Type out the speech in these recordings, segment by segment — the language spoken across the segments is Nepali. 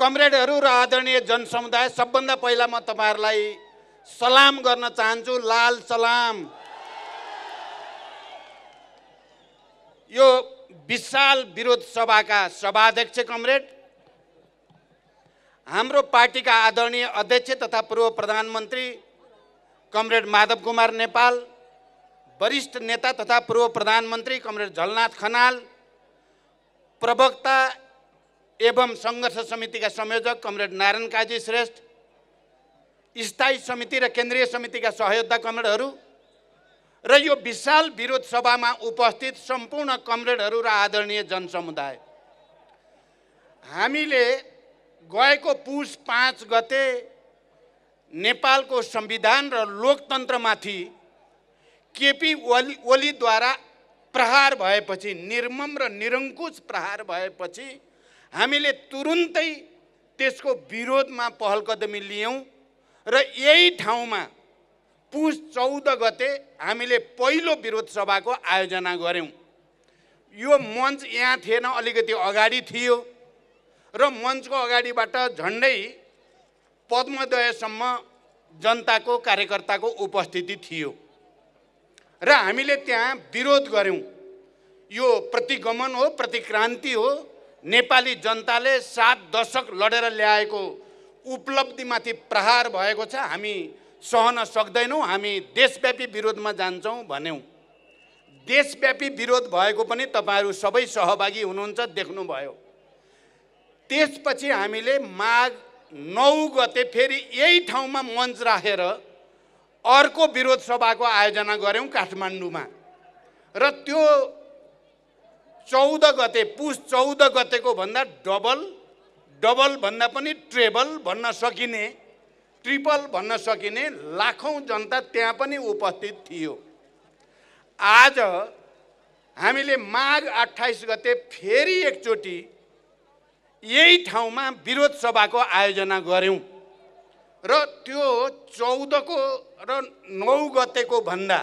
कमरेडहरू र आदरणीय जनसमुदाय सबभन्दा पहिला म तपाईँहरूलाई सलाम गर्न चाहन्छु लाल सलाम यो विशाल विरोध सभाका सभाध्यक्ष कमरेड हाम्रो पार्टीका आदरणीय अध्यक्ष तथा पूर्व प्रधानमन्त्री कमरेड माधव कुमार नेपाल वरिष्ठ नेता तथा पूर्व प्रधानमन्त्री कमरेड झलनाथ खनाल प्रवक्ता एवं सङ्घर्ष समितिका संयोजक कमरेड नारायण काजी श्रेष्ठ स्थायी समिति र केन्द्रीय समितिका सहयोद्धा कमरेडहरू र यो विशाल विरोध सभामा उपस्थित सम्पूर्ण कमरेडहरू र आदरणीय जनसमुदाय हामीले गएको पुष पाँच गते नेपालको संविधान र लोकतन्त्रमाथि केपी ओली ओलीद्वारा प्रहार भएपछि निर्मम र निरङ्कुश प्रहार भएपछि हामीले तुरुन्तै त्यसको विरोधमा पहल कदमी लियौँ र यही ठाउँमा पुस चौध गते हामीले पहिलो विरोध सभाको आयोजना गऱ्यौँ यो मञ्च यहाँ थिएन अलिकति अगाडि थियो र मञ्चको अगाडिबाट झन्डै पद्मदयसम्म जनताको कार्यकर्ताको उपस्थिति थियो र हामीले त्यहाँ विरोध गऱ्यौँ यो प्रतिगमन हो प्रतिक्रान्ति हो नेपाली जनताले सात दशक लडेर ल्याएको उपलब्धिमाथि प्रहार भएको छ हामी सहन सक्दैनौँ हामी देशव्यापी विरोधमा जान्छौँ भन्यौँ देशव्यापी विरोध भएको पनि तपाईँहरू सबै सहभागी हुनुहुन्छ देख्नुभयो त्यसपछि हामीले माघ नौ गते फेरि यही ठाउँमा मञ्च राखेर अर्को विरोध सभाको आयोजना गऱ्यौँ काठमाडौँमा र त्यो चौध गते पुस चौध गतेको भन्दा डबल डबल भन्दा पनि ट्रेबल भन्न सकिने ट्रिपल भन्न सकिने लाखौँ जनता त्यहाँ पनि उपस्थित थियो आज हामीले माघ अठाइस गते फेरि एकचोटि यही ठाउँमा विरोध सभाको आयोजना गऱ्यौँ र त्यो चौधको र नौ गतेको भन्दा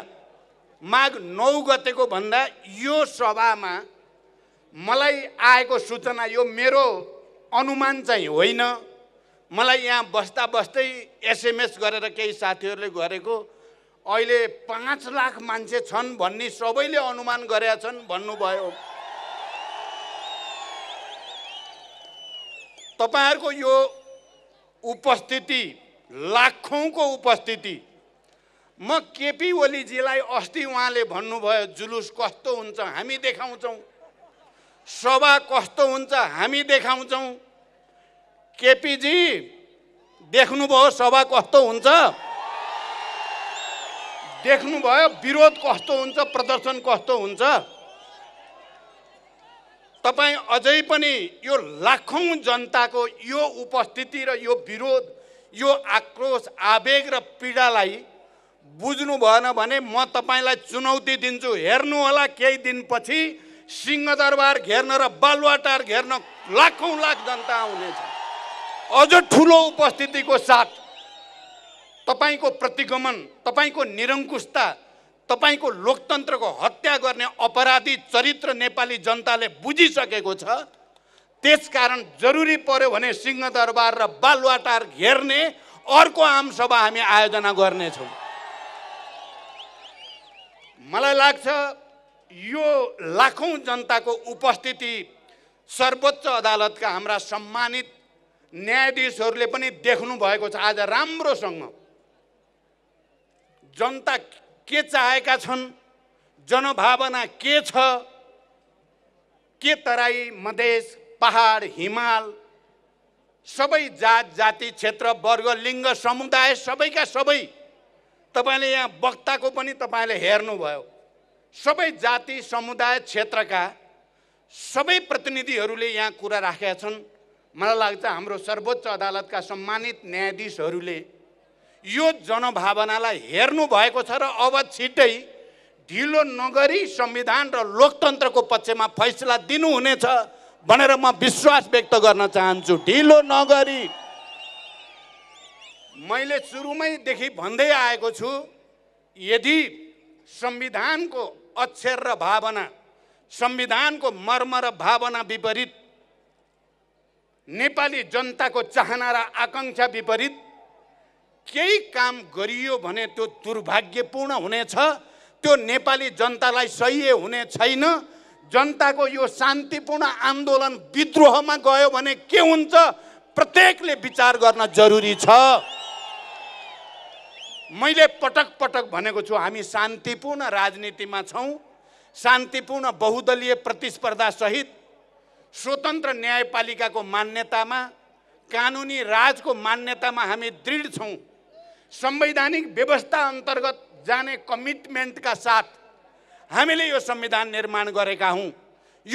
माघ नौ गतेको भन्दा यो सभामा मलाई आएको सूचना यो मेरो अनुमान चाहिँ होइन मलाई यहाँ बस्दा बस्दै एसएमएस गरेर केही साथीहरूले गरेको अहिले पाँच लाख मान्छे छन् भन्ने सबैले अनुमान गरेका छन् भन्नुभयो तपाईँहरूको यो उपस्थिति लाखौँको उपस्थिति म केपी ओलीजीलाई अस्ति उहाँले भन्नुभयो जुलुस कस्तो हुन्छ हामी देखाउँछौँ सभा कस्तो हुन्छ हामी देखाउँछौँ केपीजी देख्नुभयो सभा कस्तो हुन्छ देख्नुभयो विरोध कस्तो हुन्छ प्रदर्शन कस्तो हुन्छ तपाईँ अझै पनि यो लाखौँ जनताको यो उपस्थिति र यो विरोध यो आक्रोश आवेग र पीडालाई बुझ्नु भएन भने म तपाईँलाई चुनौती दिन्छु हेर्नुहोला केही दिनपछि सिंहदरबार घेर्न र बालुवाटार घेर्न लाखौँ लाख जनता आउनेछ अझ ठुलो उपस्थितिको साथ तपाईँको प्रतिगमन तपाईँको निरङ्कुशता तपाईँको लोकतन्त्रको हत्या गर्ने अपराधी चरित्र नेपाली जनताले बुझिसकेको छ त्यसकारण जरुरी पर्यो भने सिंहदरबार र बालुवाटार घेर्ने अर्को आमसभा हामी आयोजना गर्नेछौँ मलाई लाग्छ यो लाखौँ जनताको उपस्थिति सर्वोच्च अदालतका हाम्रा सम्मानित न्यायाधीशहरूले पनि देख्नु भएको छ आज राम्रोसँग जनता के चाहेका छन् जनभावना के छ के तराई मधेस पहाड हिमाल सबै जात जाति क्षेत्र वर्ग लिङ्ग समुदाय सबैका सबै तपाईँले यहाँ वक्ताको पनि तपाईँले हेर्नुभयो सबै जाति समुदाय क्षेत्रका सबै प्रतिनिधिहरूले यहाँ कुरा राखेका छन् मलाई लाग्छ हाम्रो सर्वोच्च अदालतका सम्मानित न्यायाधीशहरूले यो जनभावनालाई हेर्नु भएको छ र अब छिट्टै ढिलो नगरी संविधान र लोकतन्त्रको पक्षमा फैसला दिनुहुनेछ भनेर म विश्वास व्यक्त गर्न चाहन्छु ढिलो नगरी मैले सुरुमैदेखि भन्दै आएको छु यदि संविधानको अक्षर र भावना संविधानको मर्म र भावना विपरीत नेपाली जनताको चाहना र आकाङ्क्षा विपरीत केही काम गरियो भने त्यो दुर्भाग्यपूर्ण हुनेछ त्यो नेपाली जनतालाई सही हुने छैन जनताको यो शान्तिपूर्ण आन्दोलन विद्रोहमा गयो भने के हुन्छ प्रत्येकले विचार गर्न जरुरी छ मैले पटक पटक भनेको छु हामी शान्तिपूर्ण राजनीतिमा छौँ शान्तिपूर्ण बहुदलीय प्रतिस्पर्धासहित स्वतन्त्र न्यायपालिकाको मान्यतामा कानुनी राजको मान्यतामा हामी दृढ छौँ संवैधानिक व्यवस्था अन्तर्गत जाने कमिटमेन्टका साथ हामीले यो संविधान निर्माण गरेका हौँ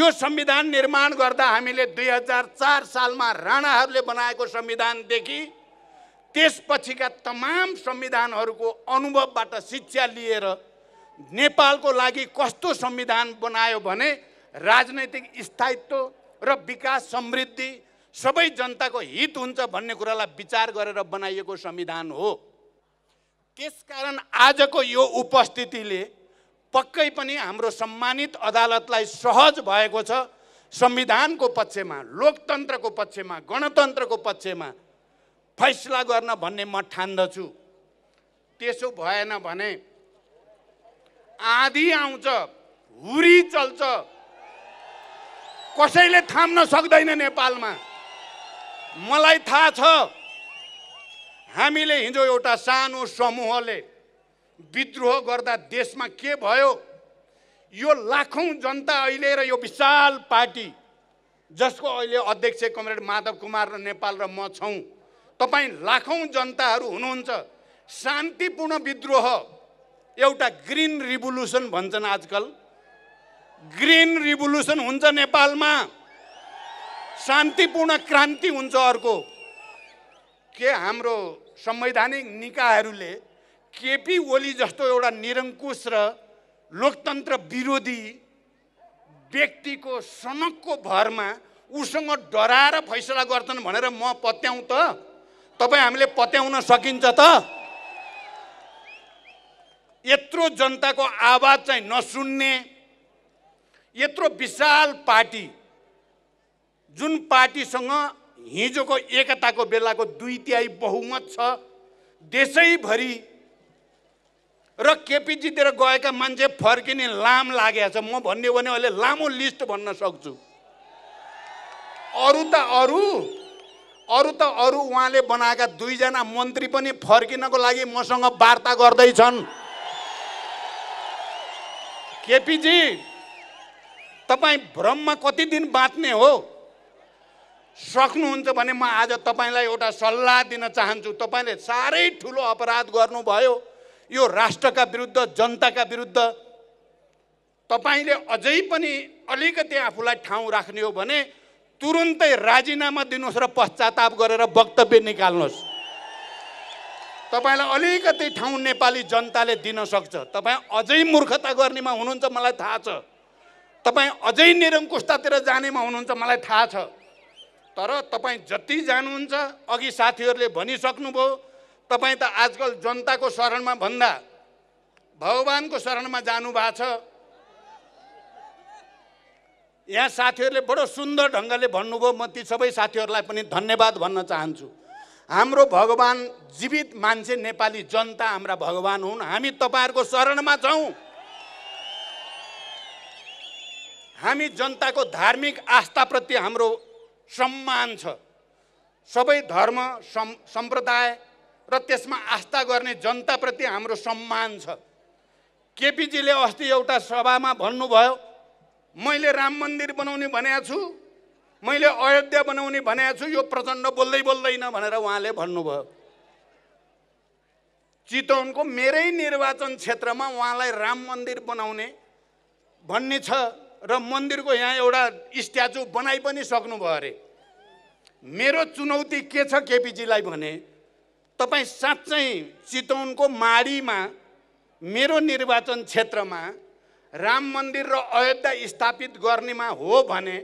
यो संविधान निर्माण गर्दा हामीले दुई हजार चार सालमा राणाहरूले बनाएको संविधानदेखि त्यसपछिका तमाम संविधानहरूको अनुभवबाट शिक्षा लिएर नेपालको लागि कस्तो संविधान बनायो भने राजनैतिक स्थायित्व र विकास समृद्धि सबै जनताको हित हुन्छ भन्ने कुरालाई विचार गरेर बनाइएको संविधान हो त्यसकारण आजको यो उपस्थितिले पक्कै पनि हाम्रो सम्मानित अदालतलाई सहज भएको छ संविधानको पक्षमा लोकतन्त्रको पक्षमा गणतन्त्रको पक्षमा फैसला गर्न भन्ने म ठान्दछु त्यसो भएन भने आधी आउँछ हुरी चल्छ कसैले थाम्न सक्दैन नेपालमा मलाई थाहा छ हामीले हिजो एउटा सानो समूहले विद्रोह गर्दा देशमा के भयो यो लाखौँ जनता अहिले र यो विशाल पार्टी जसको अहिले अध्यक्ष कमरेड माधव कुमार र नेपाल र म छौँ तपाईँ लाखौँ जनताहरू हुनुहुन्छ शान्तिपूर्ण विद्रोह एउटा ग्रिन रिभोल्युसन भन्छन् आजकल ग्रिन रिभोल्युसन हुन्छ नेपालमा शान्तिपूर्ण क्रान्ति हुन्छ अर्को के हाम्रो संवैधानिक निकायहरूले केपी ओली जस्तो एउटा निरङ्कुश र लोकतन्त्र विरोधी व्यक्तिको सनकको भरमा उसँग डराएर फैसला गर्छन् भनेर म पत्याउँ त तपाईँ हामीले पत्याउन सकिन्छ त यत्रो जनताको आवाज चाहिँ नसुन्ने यत्रो विशाल पार्टी जुन पार्टीसँग हिजोको एकताको बेलाको दुई तिहाई बहुमत छ देशैभरि र केपिजीतिर गएका मान्छे फर्किने लाम लागेको छ म भन्यो भने अहिले लामो लिस्ट भन्न सक्छु अरू त अरू अरू त अरू उहाँले बनाएका दुईजना मन्त्री पनि फर्किनको लागि मसँग वार्ता गर्दैछन् केपीजी तपाईँ भ्रममा कति दिन बाँच्ने हो सक्नुहुन्छ भने म आज तपाईँलाई एउटा सल्लाह दिन चाहन्छु तपाईँले साह्रै ठुलो अपराध गर्नुभयो यो राष्ट्रका विरुद्ध जनताका विरुद्ध तपाईँले अझै पनि अलिकति आफूलाई ठाउँ राख्ने हो भने तुरुन्तै राजीनामा दिनुहोस् र पश्चाताप गरेर वक्तव्य निकाल्नुहोस् तपाईँलाई अलिकति ठाउँ नेपाली जनताले दिन सक्छ तपाईँ अझै मूर्खता गर्नेमा हुनुहुन्छ मलाई थाहा छ तपाईँ अझै निरङ्कुशतातिर जानेमा हुनुहुन्छ मलाई थाहा छ तर तपाईँ जति जानुहुन्छ अघि साथीहरूले भनिसक्नुभयो तपाईँ त आजकल जनताको शरणमा भन्दा भगवान्को शरणमा जानुभएको छ यहाँ साथीहरूले बडो सुन्दर ढङ्गले भन्नुभयो म ती सबै साथीहरूलाई पनि धन्यवाद भन्न चाहन्छु हाम्रो भगवान् जीवित मान्छे नेपाली जनता हाम्रा भगवान् हुन् हामी तपाईँहरूको शरणमा छौँ हामी जनताको धार्मिक आस्थाप्रति हाम्रो सम्मान छ सबै धर्म सम् सम्प्रदाय र त्यसमा आस्था गर्ने जनताप्रति हाम्रो सम्मान छ केपिजीले अस्ति एउटा सभामा भन्नुभयो मैले राम मन्दिर बनाउने भनेको छु मैले अयोध्या बनाउने भनेको छु यो प्रचण्ड बोल्दै बोल्दैन भनेर उहाँले भन्नुभयो चितवनको मेरै निर्वाचन क्षेत्रमा उहाँलाई राम मन्दिर बनाउने भन्ने छ र मन्दिरको यहाँ एउटा स्ट्याचु बनाइ पनि सक्नुभयो अरे मेरो चुनौती के छ केपिजीलाई भने तपाईँ साँच्चै चितवनको माडीमा मेरो निर्वाचन क्षेत्रमा राम मन्दिर र अयोध्या स्थापित गर्नेमा हो भने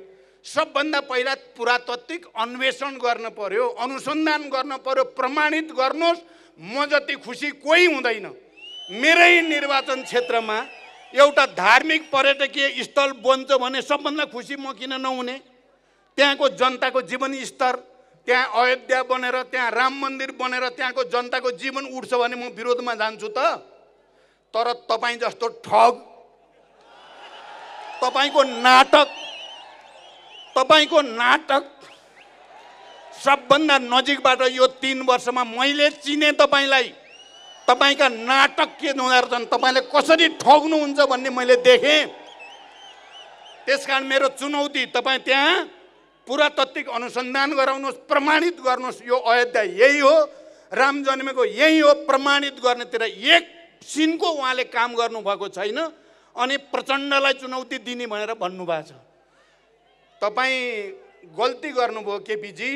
सबभन्दा पहिला पुरातात्विक अन्वेषण गर्न पर्यो अनुसन्धान गर्न पर्यो प्रमाणित गर्नुहोस् म जति खुसी कोही हुँदैन मेरै निर्वाचन क्षेत्रमा एउटा धार्मिक पर्यटकीय स्थल बन्छ भने सबभन्दा खुसी म किन नहुने त्यहाँको जनताको जीवन स्तर त्यहाँ अयोध्या बनेर त्यहाँ राम मन्दिर बनेर त्यहाँको जनताको जीवन उठ्छ भने म विरोधमा जान्छु त तर तपाईँ जस्तो ठग तपाईँको नाटक तपाईँको नाटक सबभन्दा नजिकबाट यो तिन वर्षमा मैले चिने तपाईँलाई तपाईँका नाटक के हुँदो रहेछन् तपाईँले कसरी ठग्नुहुन्छ भन्ने मैले देखेँ त्यस कारण मेरो चुनौती तपाईँ त्यहाँ पुरातात्विक अनुसन्धान गराउनुहोस् प्रमाणित गर्नुहोस् यो अयोध्या यही हो राम जन्मेको यही हो प्रमाणित गर्नेतिर एक सिनको उहाँले काम गर्नुभएको छैन अनि प्रचण्डलाई चुनौती दिने भनेर भन्नुभएको छ तपाईँ गल्ती गर्नुभयो केपीजी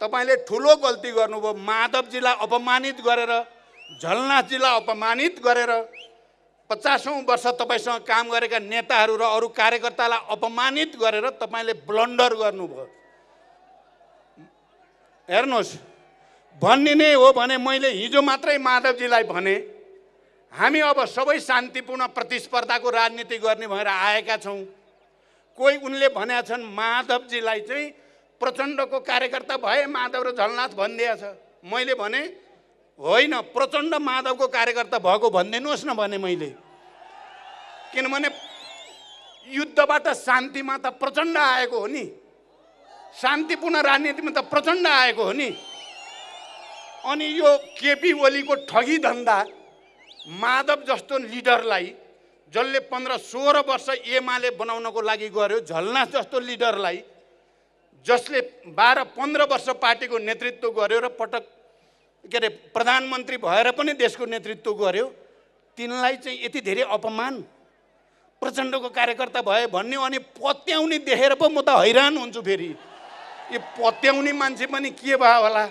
तपाईँले ठुलो गल्ती गर्नुभयो माधवजीलाई अपमानित गरेर झलनाथजीलाई अपमानित गरेर पचासौँ वर्ष तपाईँसँग काम गरेका नेताहरू र अरू कार्यकर्तालाई अपमानित गरेर तपाईँले ब्लन्डर गर्नुभयो हेर्नुहोस् भन्ने नै हो भने मैले हिजो मात्रै माधवजीलाई भने हामी अब सबै शान्तिपूर्ण प्रतिस्पर्धाको राजनीति गर्ने भएर आएका छौँ कोही उनले भनेका छन् माधवजीलाई चाहिँ प्रचण्डको कार्यकर्ता भए माधव र झलनाथ छ मैले भने होइन प्रचण्ड माधवको कार्यकर्ता भएको भनिदिनुहोस् न भने मैले किनभने युद्धबाट शान्तिमा त प्रचण्ड आएको हो नि शान्तिपूर्ण राजनीतिमा त प्रचण्ड आएको हो नि अनि यो केपी ओलीको ठगी धन्दा माधव जस्तो लिडरलाई जसले पन्ध्र सोह्र वर्ष एमाले बनाउनको लागि गर्यो झलनाथ जस्तो लिडरलाई जसले बाह्र पन्ध्र वर्ष पार्टीको नेतृत्व गर्यो र पटक के अरे प्रधानमन्त्री भएर पनि देशको नेतृत्व गर्यो तिनलाई चाहिँ यति धेरै अपमान प्रचण्डको कार्यकर्ता भए भन्ने अनि पत्याउने देखेर पो म त हैरान हुन्छु फेरि यो पत्याउने मान्छे पनि के भयो होला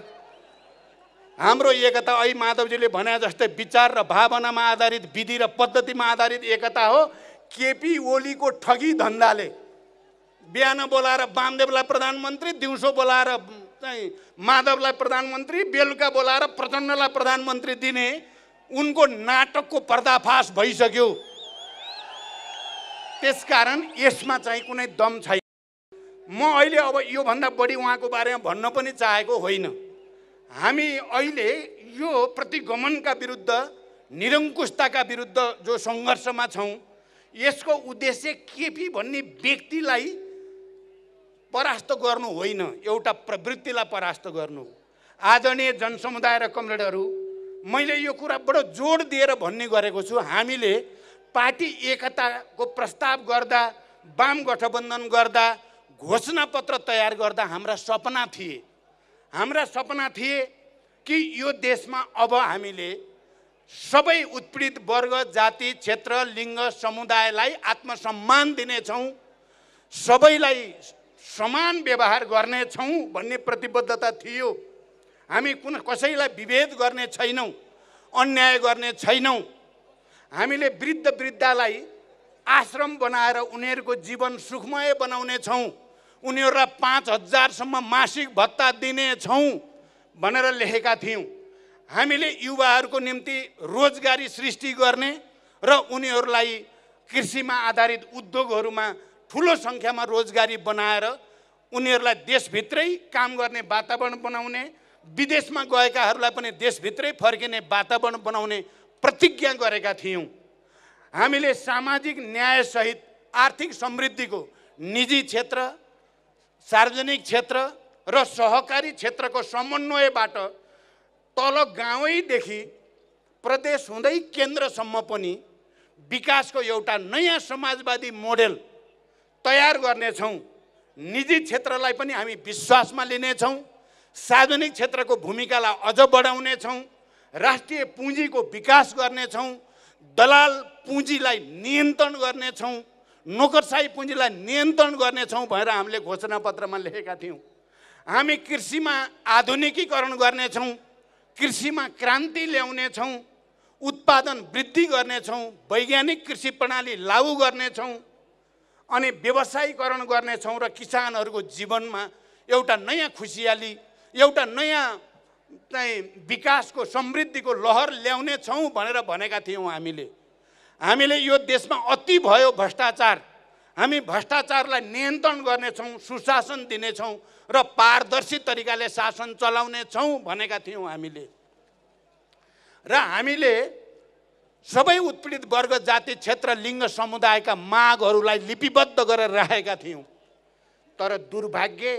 हाम्रो एकता ऐ माधवजीले भने जस्तै विचार र भावनामा आधारित विधि र पद्धतिमा आधारित एकता हो केपी ओलीको ठगी धन्दाले बिहान बोलाएर वामदेवलाई प्रधानमन्त्री दिउँसो बोलाएर चाहिँ माधवलाई प्रधानमन्त्री बेलुका बोलाएर प्रचण्डलाई प्रधानमन्त्री दिने उनको नाटकको पर्दाफास भइसक्यो त्यसकारण यसमा चाहिँ कुनै दम छैन म अहिले अब योभन्दा बढी उहाँको बारेमा भन्न पनि चाहेको होइन हामी अहिले यो प्रतिगमनका विरुद्ध निरङ्कुशताका विरुद्ध जो सङ्घर्षमा छौँ यसको उद्देश्य केपी भन्ने व्यक्तिलाई परास्त गर्नु होइन एउटा प्रवृत्तिलाई परास्त गर्नु आदरणीय जनसमुदाय र कमरेडहरू मैले यो कुरा बडो जोड दिएर भन्ने गरेको छु हामीले पार्टी एकताको प्रस्ताव गर्दा वाम गठबन्धन गर्दा घोषणापत्र तयार गर्दा हाम्रा सपना थिए हाम्रा सपना थिए कि यो देशमा अब हामीले सबै उत्पीडित वर्ग जाति क्षेत्र लिङ्ग समुदायलाई आत्मसम्मान दिनेछौँ सबैलाई समान व्यवहार गर्नेछौँ भन्ने प्रतिबद्धता थियो हामी कुन कसैलाई विभेद गर्ने छैनौँ अन्याय गर्ने छैनौँ हामीले वृद्ध वृद्धालाई आश्रम बनाएर उनीहरूको जीवन सुखमय बनाउने छौँ उनीहरूलाई पाँच हजारसम्म मासिक भत्ता दिनेछौँ भनेर लेखेका थियौँ हामीले युवाहरूको निम्ति रोजगारी सृष्टि गर्ने र उनीहरूलाई कृषिमा आधारित उद्योगहरूमा ठुलो सङ्ख्यामा रोजगारी बनाएर उनीहरूलाई देशभित्रै काम गर्ने वातावरण बनाउने विदेशमा गएकाहरूलाई पनि देशभित्रै फर्किने वातावरण बनाउने प्रतिज्ञा गरेका थियौँ हामीले सामाजिक न्यायसहित आर्थिक समृद्धिको निजी क्षेत्र सार्वजनिक क्षेत्र र सहकारी क्षेत्रको समन्वयबाट तल गाउँदेखि प्रदेश हुँदै केन्द्रसम्म पनि विकासको एउटा नयाँ समाजवादी मोडेल तयार गर्नेछौँ निजी क्षेत्रलाई पनि हामी विश्वासमा लिनेछौँ सार्वजनिक क्षेत्रको भूमिकालाई अझ बढाउनेछौँ राष्ट्रिय पुँजीको विकास गर्नेछौँ दलाल पुँजीलाई नियन्त्रण गर्नेछौँ नोकरसाही पुँजीलाई नियन्त्रण गर्नेछौँ भनेर हामीले घोषणापत्रमा लेखेका थियौँ हामी कृषिमा आधुनिकीकरण गर्नेछौँ कृषिमा क्रान्ति ल्याउनेछौँ उत्पादन वृद्धि गर्नेछौँ वैज्ञानिक कृषि प्रणाली लागू गर्नेछौँ अनि व्यवसायीकरण गर्नेछौँ र किसानहरूको जीवनमा एउटा नयाँ खुसियाली एउटा नयाँ चाहिँ विकासको समृद्धिको लहर ल्याउने छौँ भनेर भनेका थियौँ हामीले हामीले यो देशमा अति भयो भ्रष्टाचार हामी भ्रष्टाचारलाई नियन्त्रण गर्नेछौँ सुशासन दिनेछौँ र पारदर्शी तरिकाले शासन चलाउनेछौँ भनेका थियौँ हामीले र हामीले सबै उत्पीडित वर्ग जाति क्षेत्र लिङ्ग समुदायका मागहरूलाई लिपिबद्ध गरेर राखेका थियौँ तर दुर्भाग्य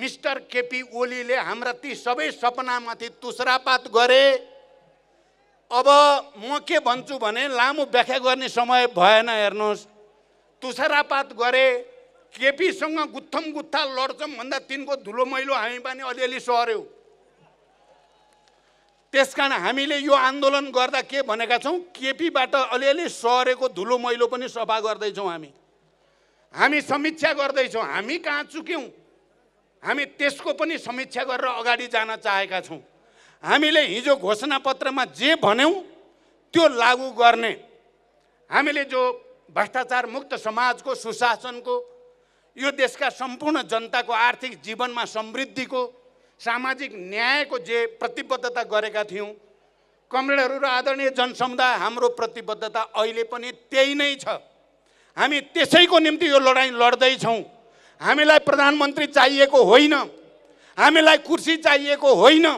मिस्टर केपी ओलीले हाम्रा ती सबै सपनामाथि तुसरापात गरे अब म के भन्छु भने लामो व्याख्या गर्ने समय भएन हेर्नुहोस् तुसारापात गरे केपीसँग गुत्थम गुत्था लड्छौँ भन्दा तिनको धुलो मैलो हामी पनि अलिअलि सर्यो त्यस कारण हामीले यो आन्दोलन गर्दा के भनेका छौँ केपीबाट अलिअलि सरेको धुलो मैलो पनि सफा गर्दैछौँ हामी हामी समीक्षा गर्दैछौँ हामी कहाँ चुक्यौँ हामी त्यसको पनि समीक्षा गरेर अगाडि जान चाहेका छौँ हामीले हिजो घोषणापत्रमा जे भन्यौँ त्यो लागू गर्ने हामीले जो भ्रष्टाचार मुक्त समाजको सुशासनको यो देशका सम्पूर्ण जनताको आर्थिक जीवनमा समृद्धिको सामाजिक न्यायको जे प्रतिबद्धता गरेका थियौँ कमरेडहरू र आदरणीय जनसमुदाय हाम्रो प्रतिबद्धता अहिले पनि त्यही नै छ हामी त्यसैको निम्ति यो लडाइँ लड्दैछौँ हामीलाई प्रधानमन्त्री चाहिएको होइन हामीलाई कुर्सी चाहिएको होइन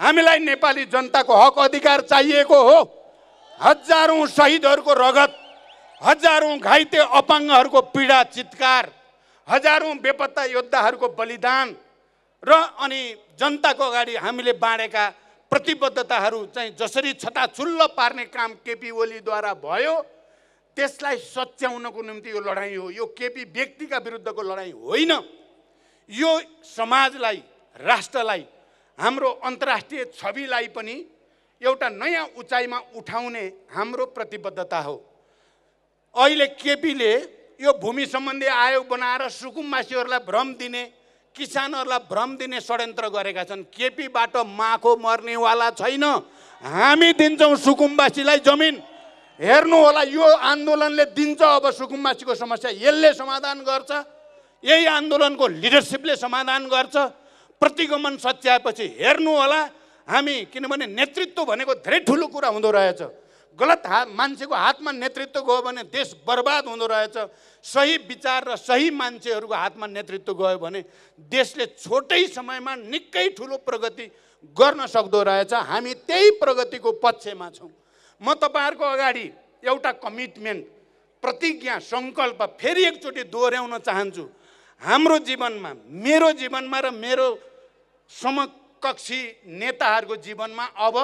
हामीलाई नेपाली जनताको हक अधिकार चाहिएको हो हजारौँ शहीदहरूको रगत हजारौँ घाइते अपाङ्गहरूको पीडा चित्कार हजारौँ बेपत्ता योद्धाहरूको बलिदान र अनि जनताको अगाडि हामीले बाँडेका प्रतिबद्धताहरू चाहिँ जसरी छताछुल्ल पार्ने काम केपी ओलीद्वारा भयो त्यसलाई सच्याउनको निम्ति यो लडाइँ हो यो केपी व्यक्तिका विरुद्धको लडाइँ होइन यो समाजलाई राष्ट्रलाई हाम्रो अन्तर्राष्ट्रिय छविलाई पनि एउटा नयाँ उचाइमा उठाउने हाम्रो प्रतिबद्धता हो अहिले केपीले यो भूमि सम्बन्धी आयोग बनाएर सुकुमवासीहरूलाई भ्रम दिने किसानहरूलाई भ्रम दिने षड्यन्त्र गरेका छन् केपीबाट माखो मर्नेवाला छैन हामी दिन्छौँ सुकुम्बासीलाई जमिन हेर्नु होला यो आन्दोलनले दिन्छ अब सुकुम्बासीको समस्या यसले समाधान गर्छ यही आन्दोलनको लिडरसिपले समाधान गर्छ प्रतिगमन सच्याएपछि हेर्नु होला हामी किनभने नेतृत्व भनेको धेरै ठुलो कुरा हुँदो रहेछ गलत हात मान्छेको हातमा नेतृत्व गयो भने देश बर्बाद हुँदो रहेछ सही विचार र सही मान्छेहरूको हातमा नेतृत्व गयो भने देशले छोटै समयमा निकै ठुलो प्रगति गर्न सक्दो रहेछ हामी त्यही प्रगतिको पक्षमा छौँ म तपाईँहरूको अगाडि एउटा कमिटमेन्ट प्रतिज्ञा सङ्कल्प फेरि एकचोटि दोहोऱ्याउन चाहन्छु हाम्रो जीवनमा मेरो जीवनमा र मेरो समकक्षी नेताहरूको जीवनमा अब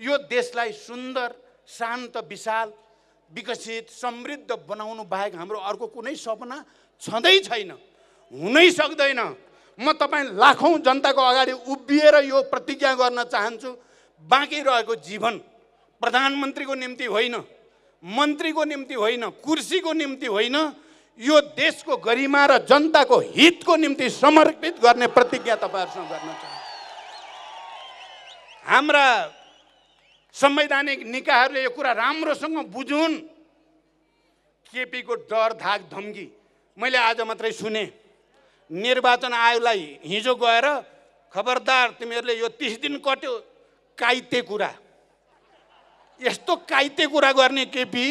यो देशलाई सुन्दर शान्त विशाल विकसित समृद्ध बनाउनु बाहेक हाम्रो अर्को कुनै सपना छँदै छैन हुनै सक्दैन म तपाईँ लाखौँ जनताको अगाडि उभिएर यो प्रतिज्ञा गर्न चाहन्छु बाँकी रहेको जीवन प्रधानमन्त्रीको निम्ति होइन मन्त्रीको निम्ति होइन कुर्सीको निम्ति होइन यो देशको गरिमा र जनताको हितको निम्ति समर्पित गर्ने प्रतिज्ञा तपाईँहरूसँग गर्न चाहन्छु हाम्रा संवैधानिक निकायहरूले यो कुरा राम्रोसँग बुझुन् केपीको डर धाक धम्की मैले आज मात्रै सुने निर्वाचन आयोगलाई हिजो गएर खबरदार तिमीहरूले यो तिस दिन कट्यो काइते कुरा यस्तो काइते कुरा गर्ने केपी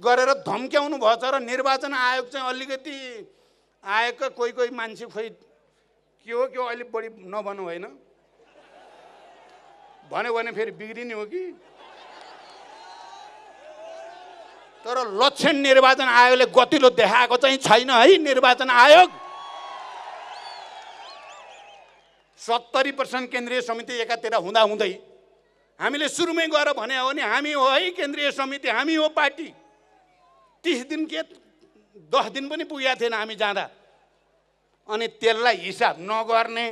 गरेर धम्क्याउनु भएछ र निर्वाचन आयोग चाहिँ अलिकति आएका कोही कोही मान्छे खोइ के हो के हो अलिक बढी नभनौँ होइन भन्यो भने फेरि बिग्रिने हो कि तर लक्षण निर्वाचन आयोगले गतिलो देखाएको चाहिँ छैन है निर्वाचन आयोग सत्तरी पर्सेन्ट केन्द्रीय समिति एकातिर हुँदाहुँदै हामीले सुरुमै गएर भने हो भने हामी हो है केन्द्रीय समिति हामी हो पार्टी तिस दिन के दस दिन पनि पुगेका थिएन हामी जाँदा अनि त्यसलाई हिसाब नगर्ने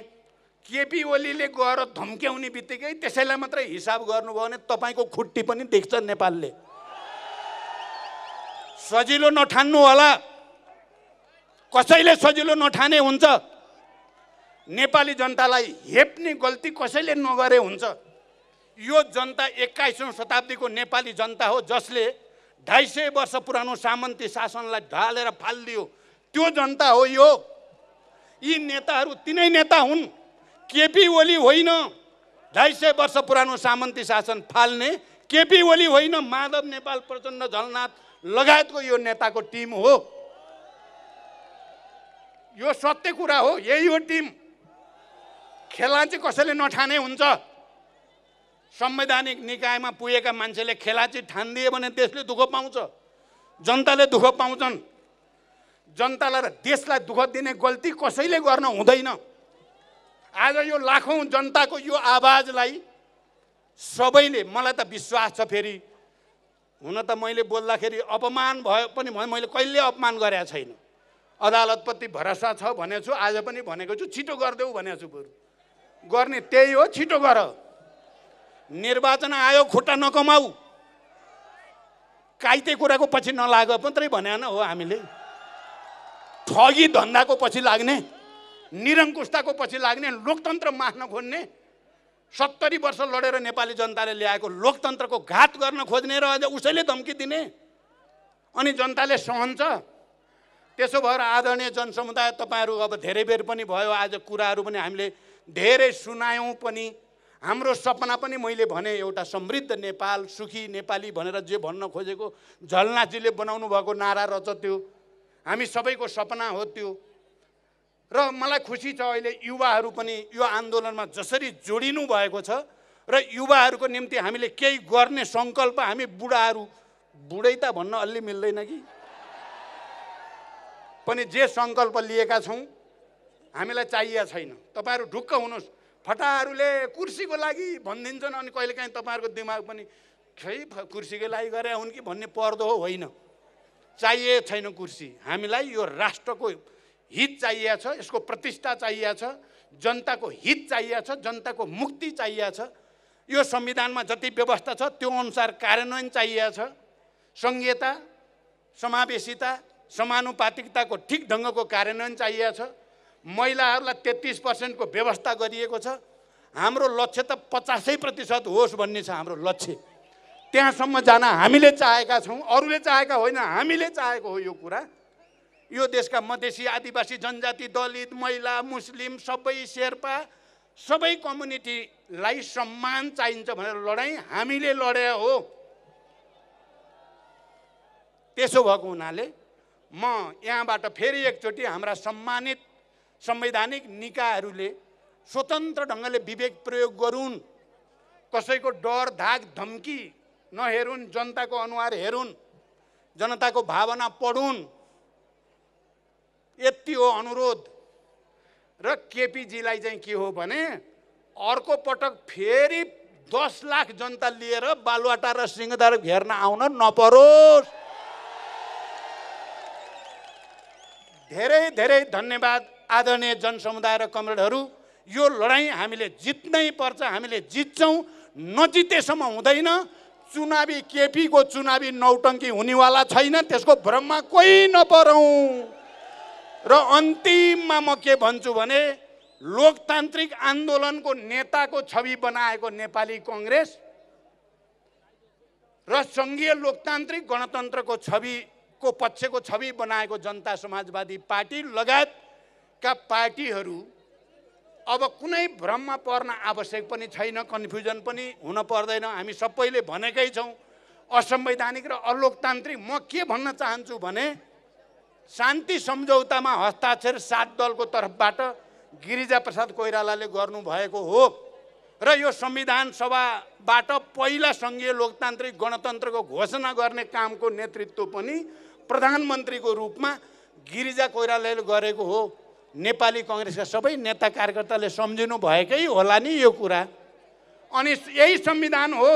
केपी ओलीले गएर धम्क्याउने बित्तिकै त्यसैलाई मात्रै हिसाब गर्नुभयो भने तपाईँको खुट्टी पनि देख्छ नेपालले सजिलो नठान्नु होला कसैले सजिलो नठाने हुन्छ नेपाली जनतालाई हेप्ने गल्ती कसैले नगरे हुन्छ यो जनता एक्काइसौँ शताब्दीको नेपाली जनता हो जसले ढाई सय वर्ष पुरानो सामन्ती शासनलाई ढालेर फालिदियो त्यो जनता हो यो यी नेताहरू तिनै नेता हुन् केपी ओली होइन ढाई सय वर्ष पुरानो सामन्ती शासन फाल्ने केपी ओली होइन माधव नेपाल प्रचण्ड झलनाथ लगायतको यो नेताको टिम हो यो सत्य कुरा हो यही हो टिम खेला चाहिँ कसैले नठाने हुन्छ संवैधानिक निकायमा पुगेका मान्छेले खेलाची ठानिदियो भने देशले दुःख पाउँछ जनताले दुःख पाउँछन् जनतालाई र देशलाई दुःख दिने गल्ती कसैले गर्न हुँदैन आज यो लाखौँ जनताको यो आवाजलाई सबैले मलाई त विश्वास छ फेरि हुन त मैले बोल्दाखेरि अपमान भयो पनि मैले कहिले अपमान गरेका छैन अदालतप्रति भरोसा छ भनेको छु आज पनि भनेको छु छिटो गरिदेऊ भनेको छु बरु गर्ने त्यही हो छिटो गर निर्वाचन आयोग खुट्टा नकमाऊ काइते कुराको पछि नलाग मात्रै भने हो हामीले ठगी धन्दाको पछि लाग्ने निरङ्कुशताको पछि लाग्ने लोकतन्त्र मास्न खोज्ने सत्तरी वर्ष लडेर नेपाली जनताले ल्याएको लोकतन्त्रको घात गर्न खोज्ने र अझ उसैले धम्की दिने अनि जनताले सहन्छ त्यसो भएर आदरणीय जनसमुदाय तपाईँहरू अब धेरै बेर पनि भयो आज कुराहरू पनि हामीले धेरै सुनायौँ पनि हाम्रो सपना पनि मैले भने एउटा समृद्ध नेपाल सुखी नेपाली भनेर जे भन्न खोजेको झलनाजीले बनाउनु भएको नारा रच त्यो हामी सबैको सपना हो त्यो र मलाई खुसी छ अहिले युवाहरू पनि यो आन्दोलनमा जसरी जोडिनु भएको छ र युवाहरूको निम्ति हामीले केही गर्ने सङ्कल्प हामी बुढाहरू बुढै त भन्न अलि मिल्दैन कि पनि जे सङ्कल्प लिएका छौँ हामीलाई चाहिएको छैन तपाईँहरू ढुक्क हुनुहोस् फटाहरूले कुर्सीको लागि भनिदिन्छन् अनि कहिलेकाहीँ तपाईँहरूको दिमाग पनि खै कुर्सीकै लागि गरे हुन् कि भन्ने पर्दो हो होइन चाहिए छैन कुर्सी हामीलाई यो राष्ट्रको हित चाहिएको छ यसको प्रतिष्ठा चाहिएको छ जनताको हित चाहिएको छ जनताको मुक्ति चाहिएको छ यो संविधानमा जति व्यवस्था छ त्यो अनुसार कार्यान्वयन चाहिएको छ सङ्घीयता समावेशिता समानुपातिकताको ठिक ढङ्गको कार्यान्वयन चाहिएको छ महिलाहरूलाई तेत्तिस पर्सेन्टको व्यवस्था गरिएको छ हाम्रो लक्ष्य त पचासै प्रतिशत होस् भन्ने छ हाम्रो लक्ष्य त्यहाँसम्म जान हामीले चाहेका छौँ अरूले चाहेका होइन हामीले चाहेको हो यो कुरा यो देशका मधेसी आदिवासी जनजाति दलित महिला मुस्लिम सबै शेर्पा सबै कम्युनिटीलाई सम्मान चाहिन्छ भनेर लडाइँ हामीले लडे हो त्यसो भएको हुनाले म यहाँबाट फेरि एकचोटि हाम्रा सम्मानित संवैधानिक निकायहरूले स्वतन्त्र ढङ्गले विवेक प्रयोग गरून् कसैको डर धाक धम्की नहेरुन् जनताको अनुहार हेरुन् जनताको भावना पढुन् यति हो अनुरोध र केपीजीलाई चाहिँ के हो भने अर्को पटक फेरि दस लाख जनता लिएर बालुवाटा र सिंहदार घेर्न आउन नपरोस् धेरै धेरै धन्यवाद आदरणीय जनसमुदाय र कमरेडहरू यो लडाइँ हामीले जित्नै पर्छ हामीले जित्छौँ नजितेसम्म हुँदैन चुनावी केपीको चुनावी नौटङ्की हुनेवाला छैन त्यसको भ्रममा कोही नपरौँ र अन्तिममा म के भन्छु भने लोकतान्त्रिक आन्दोलनको नेताको छवि बनाएको नेपाली कङ्ग्रेस र सङ्घीय लोकतान्त्रिक गणतन्त्रको छविको पक्षको छवि बनाएको जनता समाजवादी पार्टी लगायत का पार्टीहरू अब कुनै भ्रममा पर्न आवश्यक पनि छैन कन्फ्युजन पनि हुन पर्दैन हामी सबैले भनेकै छौँ असंवैधानिक र अलोकतान्त्रिक म के भन्न चाहन्छु भने शान्ति सम्झौतामा हस्ताक्षर सात दलको तर्फबाट गिरिजाप्रसाद कोइरालाले गर्नुभएको हो र यो संविधान सभाबाट पहिला सङ्घीय लोकतान्त्रिक गणतन्त्रको घोषणा गर्ने कामको नेतृत्व पनि प्रधानमन्त्रीको रूपमा गिरिजा कोइरालाले गरेको हो नेपाली कङ्ग्रेसका सबै नेता कार्यकर्ताले सम्झिनु भएकै होला नि यो कुरा अनि यही संविधान हो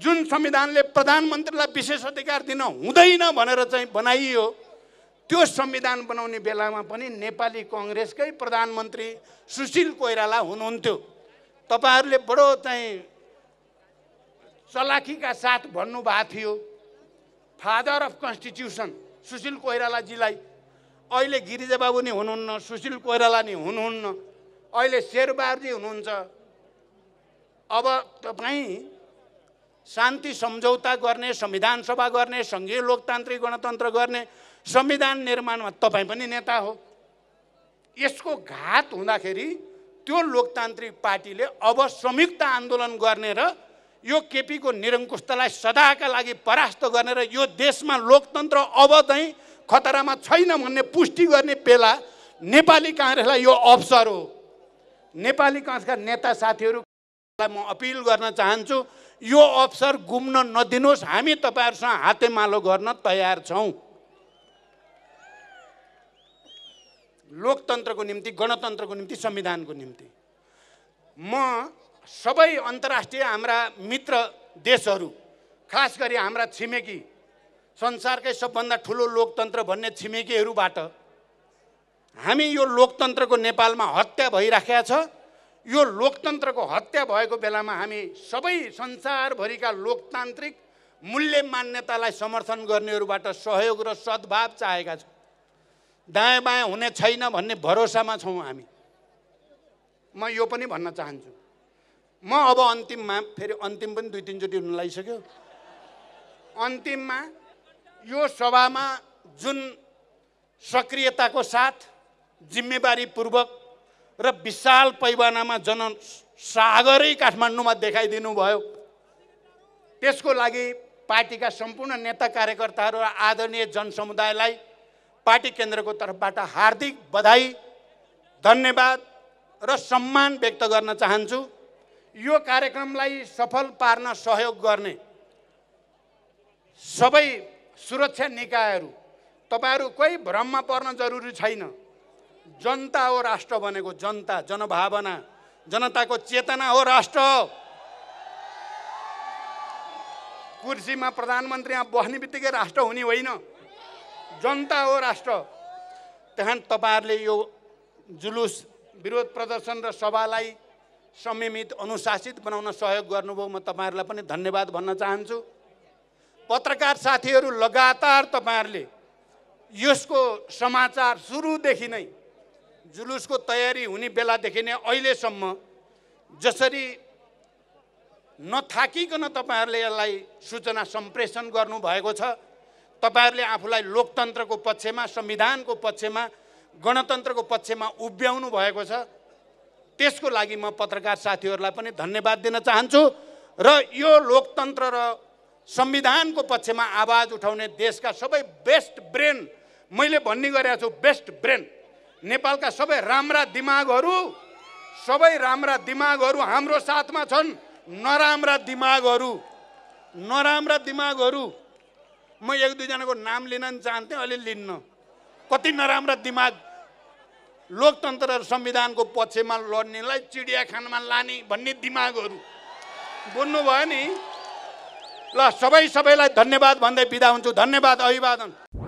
जुन संविधानले प्रधानमन्त्रीलाई विशेष अधिकार दिन हुँदैन भनेर चाहिँ बनाइयो त्यो संविधान बनाउने बेलामा पनि नेपाली कङ्ग्रेसकै प्रधानमन्त्री सुशील कोइराला हुनुहुन्थ्यो तपाईँहरूले बडो चाहिँ चलाखीका साथ भन्नुभएको थियो फादर अफ कन्स्टिट्युसन सुशील कोइरालाजीलाई अहिले गिरिजाबाबु नि हुनुहुन्न सुशील कोइराला नि हुनुहुन्न अहिले शेरबहादुरजी हुनुहुन्छ अब तपाईँ शान्ति सम्झौता गर्ने संविधान सभा गर्ने सङ्घीय लोकतान्त्रिक गणतन्त्र गर्ने संविधान निर्माणमा तपाईँ पनि नेता हो यसको घात हुँदाखेरि त्यो लोकतान्त्रिक पार्टीले अब संयुक्त आन्दोलन गर्ने र यो केपीको निरङ्कुशतालाई सदाका लागि परास्त गर्ने र यो देशमा लोकतन्त्र अब चाहिँ खतरामा छैन भन्ने पुष्टि गर्ने बेला नेपाली काङ्ग्रेसलाई यो अवसर हो नेपाली काङ्ग्रेसका नेता साथीहरूलाई म अपिल गर्न चाहन्छु यो अवसर गुम्न नदिनुहोस् हामी तपाईँहरूसँग हातेमालो गर्न तयार छौँ लोकतन्त्रको निम्ति गणतन्त्रको निम्ति संविधानको निम्ति म सबै अन्तर्राष्ट्रिय हाम्रा मित्र देशहरू खास गरी हाम्रा छिमेकी संसारकै सबभन्दा ठुलो लोकतन्त्र भन्ने छिमेकीहरूबाट हामी यो लोकतन्त्रको नेपालमा हत्या भइराखेको छ यो लोकतन्त्रको हत्या भएको बेलामा हामी सबै संसारभरिका लोकतान्त्रिक मूल्य मान्यतालाई समर्थन गर्नेहरूबाट सहयोग र सद्भाव चाहेका छौँ दायाँ बायाँ हुने छैन भन्ने भरोसामा छौँ हामी म यो पनि भन्न चाहन्छु म अब अन्तिममा फेरि अन्तिम पनि दुई तिनचोटि हुन लागिसक्यो अन्तिममा यो सभामा जुन सक्रियताको साथ जिम्मेवारीपूर्वक र विशाल पैमानामा सागरै काठमाडौँमा देखाइदिनु भयो त्यसको लागि पार्टीका सम्पूर्ण नेता कार्यकर्ताहरू र आदरणीय जनसमुदायलाई पार्टी केन्द्रको तर्फबाट हार्दिक बधाई धन्यवाद र सम्मान व्यक्त गर्न चाहन्छु यो कार्यक्रमलाई सफल पार्न सहयोग गर्ने सबै सुरक्षा निकायहरू तपाईँहरू कोही भ्रममा पर्न जरुरी छैन जनता हो राष्ट्र भनेको जनता जनभावना जनताको चेतना हो राष्ट्र कुर्सीमा प्रधानमन्त्री यहाँ बस्ने बित्तिकै राष्ट्र हुने होइन जनता हो राष्ट्र त्यहाँ तपाईँहरूले यो जुलुस विरोध प्रदर्शन र सभालाई संयमित अनुशासित बनाउन सहयोग गर्नुभयो म तपाईँहरूलाई पनि धन्यवाद भन्न चाहन्छु पत्रकार साथीहरू लगातार तपाईँहरूले यसको समाचार सुरुदेखि नै जुलुसको तयारी हुने बेलादेखि नै अहिलेसम्म जसरी नथाकिकन तपाईँहरूले यसलाई सूचना सम्प्रेषण गर्नुभएको छ तपाईँहरूले आफूलाई लोकतन्त्रको पक्षमा संविधानको पक्षमा गणतन्त्रको पक्षमा उभ्याउनु भएको छ त्यसको लागि म पत्रकार साथीहरूलाई पनि धन्यवाद दिन चाहन्छु र यो लोकतन्त्र र संविधानको पक्षमा आवाज उठाउने देशका सबै बेस्ट ब्रेन मैले भन्ने गरेका छु बेस्ट ब्रेन नेपालका सबै राम्रा दिमागहरू सबै राम्रा दिमागहरू हाम्रो साथमा छन् नराम्रा दिमागहरू नराम्रा दिमागहरू म एक दुईजनाको नाम लिन नि चाहन्थेँ अलि लिन्न कति नराम्रा दिमाग लोकतन्त्र र संविधानको पक्षमा लड्नेलाई चिडियाखानामा लाने भन्ने दिमागहरू बोल्नु भयो नि ल सबै सबैलाई धन्यवाद भन्दै बिदा हुन्छु धन्यवाद अभिवादन